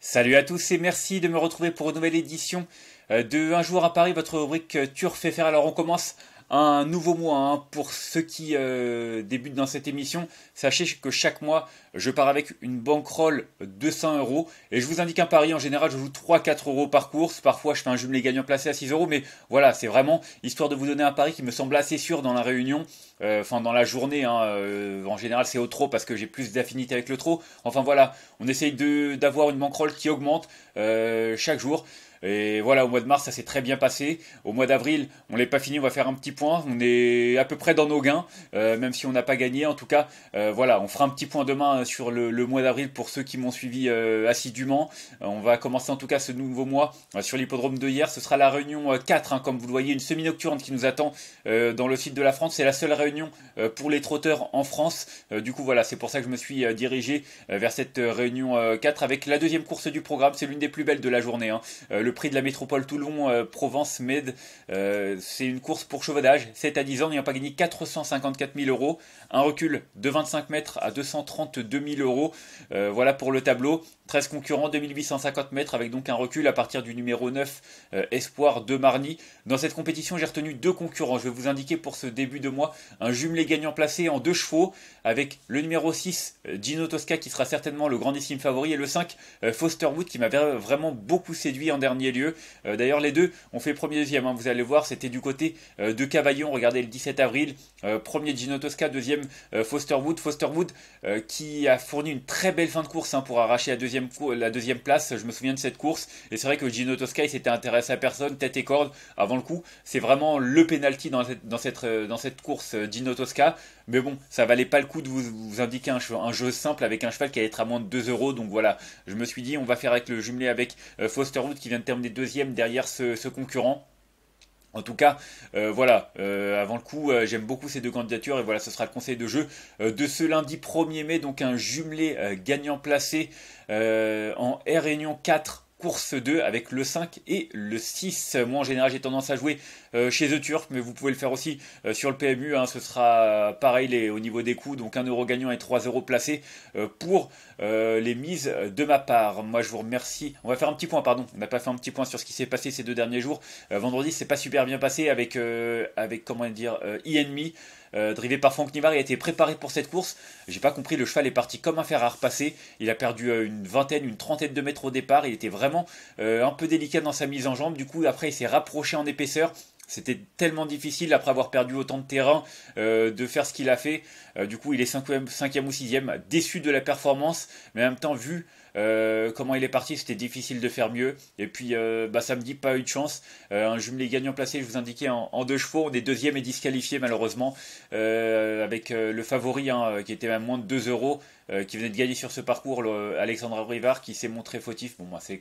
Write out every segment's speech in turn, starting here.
Salut à tous et merci de me retrouver pour une nouvelle édition euh, de Un jour à Paris, votre rubrique euh, Turf Fer. Alors on commence un nouveau mois. Hein, pour ceux qui euh, débutent dans cette émission, sachez que chaque mois, je pars avec une bankroll de 100 euros. Et je vous indique un pari. En général, je joue 3-4 euros par course. Parfois, je fais un jumelé gagnant placé à 6 euros. Mais voilà, c'est vraiment histoire de vous donner un pari qui me semble assez sûr dans la réunion. Euh, enfin, dans la journée. Hein. Euh, en général, c'est au trop parce que j'ai plus d'affinité avec le trop. Enfin, voilà. On essaye d'avoir une bankroll qui augmente chaque jour. Et voilà, au mois de mars, ça s'est très bien passé. Au mois d'avril, on n'est pas fini, on va faire un petit point. On est à peu près dans nos gains, euh, même si on n'a pas gagné. En tout cas, euh, voilà, on fera un petit point demain euh, sur le, mois d'avril pour ceux qui m'ont suivi assidûment. on va commencer en tout cas ce nouveau mois sur l'hippodrome de hier. Ce sera la réunion 4, hein, comme vous le voyez, une semi-nocturne qui nous attend dans le site de la France. C'est la seule réunion pour les trotteurs en France. du coup, voilà, c'est pour ça que je me suis dirigé vers cette réunion 4 avec la deuxième course du programme. C'est l'une des plus belles de la journée. Hein le prix de la métropole Toulon euh, Provence Med. Euh, c'est une course pour chevaudage. 7 à 10 ans, pas n'ayant gagné 454 000 euros. Un recul de 25 mètres à 232 000 euros. Euh, voilà pour le tableau. 13 concurrents, 2850 mètres, avec donc un recul à partir du numéro 9, Espoir de Marny. Dans cette compétition, j'ai retenu deux concurrents. Je vais vous indiquer pour ce début de mois un jumelé gagnant placé en deux chevaux, avec le numéro 6, Gino Tosca, qui sera certainement le grandissime favori, et le 5, Fosterwood, qui m'avait vraiment beaucoup séduit en dernier lieu. Euh, d'ailleurs, les deux ont fait premier deuxième, hein. vous allez voir, c'était du côté euh, de Cavaillon, regardez le 17 avril, euh, premier Gino Tosca, deuxième Foster Wood Foster Wood qui a fourni une très belle fin de course hein, pour arracher la deuxième, la place, je me souviens de cette course, et c'est vrai que Gino Tosca, il s'était intéressé à personne, tête et corde, avant le coup, c'est vraiment le penalty dans cette, dans cette, course Gino Tosca, mais bon, ça valait pas le coup de vous, vous indiquer un, un, jeu simple avec un cheval qui allait être à moins de 2 euros. Donc voilà, je me suis dit, on va faire avec le jumelé avec Foster Wood qui vient de terme des deuxièmes derrière ce, concurrent. En tout cas, euh, voilà, euh, avant le coup, euh, j'aime beaucoup ces deux candidatures et voilà, ce sera le conseil de jeu de ce lundi 1er mai, donc un jumelé gagnant placé en Réunion 4 course 2 avec le 5 et le 6. Moi en général j'ai tendance à jouer euh, chez The Turf, mais vous pouvez le faire aussi euh, sur le PMU. Hein. ce sera euh, pareil au niveau des coûts, donc 1 euro gagnant et 3 euros placés pour les mises de ma part. Moi, je vous remercie. On va faire un petit point, pardon. On n'a pas fait un petit point sur ce qui s'est passé ces deux derniers jours. vendredi, c'est pas super bien passé avec, avec comment dire, INMI. E euh, drivé par Franck Nivard, il a été préparé pour cette course. J'ai pas compris, le cheval est parti comme un fer à repasser. Il a perdu une vingtaine, une trentaine de mètres au départ. Il était vraiment un peu délicat dans sa mise en jambe. Du coup, après, il s'est rapproché en épaisseur. C'était tellement difficile après avoir perdu autant de terrain euh, de faire ce qu'il a fait. Euh, du coup, il est 5 cinquième ou sixième, déçu de la performance, mais en même temps, vu euh, comment il est parti, c'était difficile de faire mieux. Et puis euh, bah, ça me dit pas eu de chance. Euh, un jumelé gagnant placé, je vous indiquais, en, en, deux chevaux. On est deuxième et disqualifié malheureusement. Euh, avec le favori hein, qui était à moins de 2 euros. qui venait de gagner sur ce parcours, Alexandre Rivard, qui s'est montré fautif. Bon, moi, bah,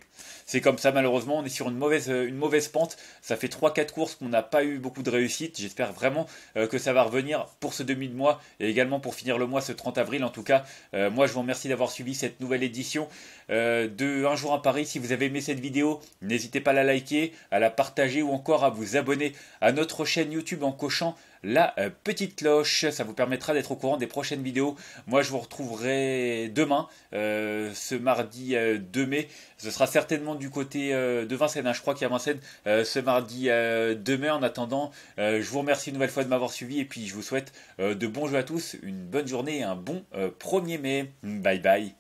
c'est comme ça, malheureusement. On est sur une mauvaise, une mauvaise pente. Ça fait 3-4 courses qu'on n'a pas eu beaucoup de réussite. J'espère vraiment que ça va revenir pour ce demi de mois et également pour finir le mois, ce 30 avril en tout cas. moi, je vous remercie d'avoir suivi cette nouvelle édition. Euh, de Un jour à Paris. Si vous avez aimé cette vidéo, n'hésitez pas à la liker, à la partager ou encore à vous abonner à notre chaîne YouTube en cochant la euh, petite cloche. Ça vous permettra d'être au courant des prochaines vidéos. Moi, je vous retrouverai demain, euh, ce mardi 2 mai. Ce sera certainement du côté de Vincennes. Hein. Je crois qu'il y a Vincennes ce mardi 2 mai. En attendant, je vous remercie une nouvelle fois de m'avoir suivi et puis je vous souhaite de bons jeux à tous, une bonne journée et un bon 1er mai. Bye bye.